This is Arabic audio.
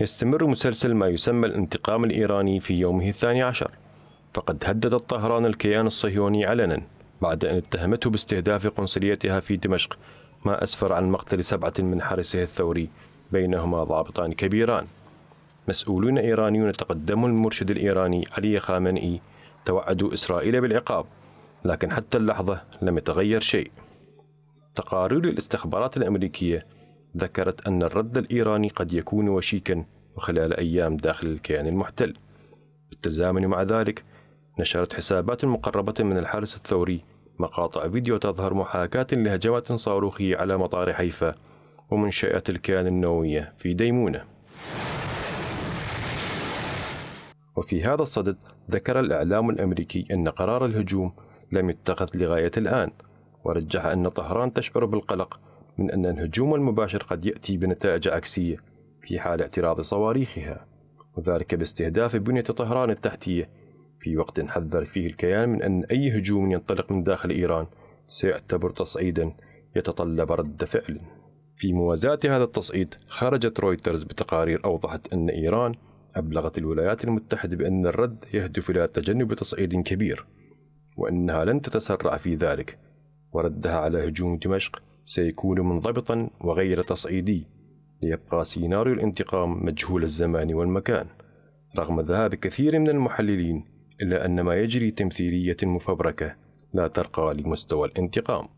يستمر مسلسل ما يسمى الانتقام الإيراني في يومه الثاني عشر فقد هددت طهران الكيان الصهيوني علنا بعد أن اتهمته باستهداف قنصليتها في دمشق ما أسفر عن مقتل سبعة من حرسه الثوري بينهما ضابطان كبيران مسؤولون إيرانيون تقدموا المرشد الإيراني علي خامنئي توعدوا إسرائيل بالعقاب لكن حتى اللحظة لم يتغير شيء تقارير الاستخبارات الأمريكية ذكرت أن الرد الإيراني قد يكون وشيكا وخلال أيام داخل الكيان المحتل بالتزامن مع ذلك نشرت حسابات مقربة من الحرس الثوري مقاطع فيديو تظهر محاكاة لهجمات صاروخية على مطار حيفا ومنشأة الكيان النووية في ديمونة وفي هذا الصدد ذكر الإعلام الأمريكي أن قرار الهجوم لم يتخذ لغاية الآن ورجح أن طهران تشعر بالقلق من أن الهجوم المباشر قد يأتي بنتائج عكسية في حال اعتراض صواريخها وذلك باستهداف بنية طهران التحتية في وقت حذر فيه الكيان من أن أي هجوم ينطلق من داخل إيران سيعتبر تصعيدا يتطلب رد فعل في موازاة هذا التصعيد خرجت رويترز بتقارير أوضحت أن إيران أبلغت الولايات المتحدة بأن الرد يهدف إلى تجنب تصعيد كبير وأنها لن تتسرع في ذلك وردها على هجوم دمشق سيكون منضبطا وغير تصعيدي ليبقى سيناريو الانتقام مجهول الزمان والمكان رغم ذهاب كثير من المحللين إلا أن ما يجري تمثيلية مفبركة لا ترقى لمستوى الانتقام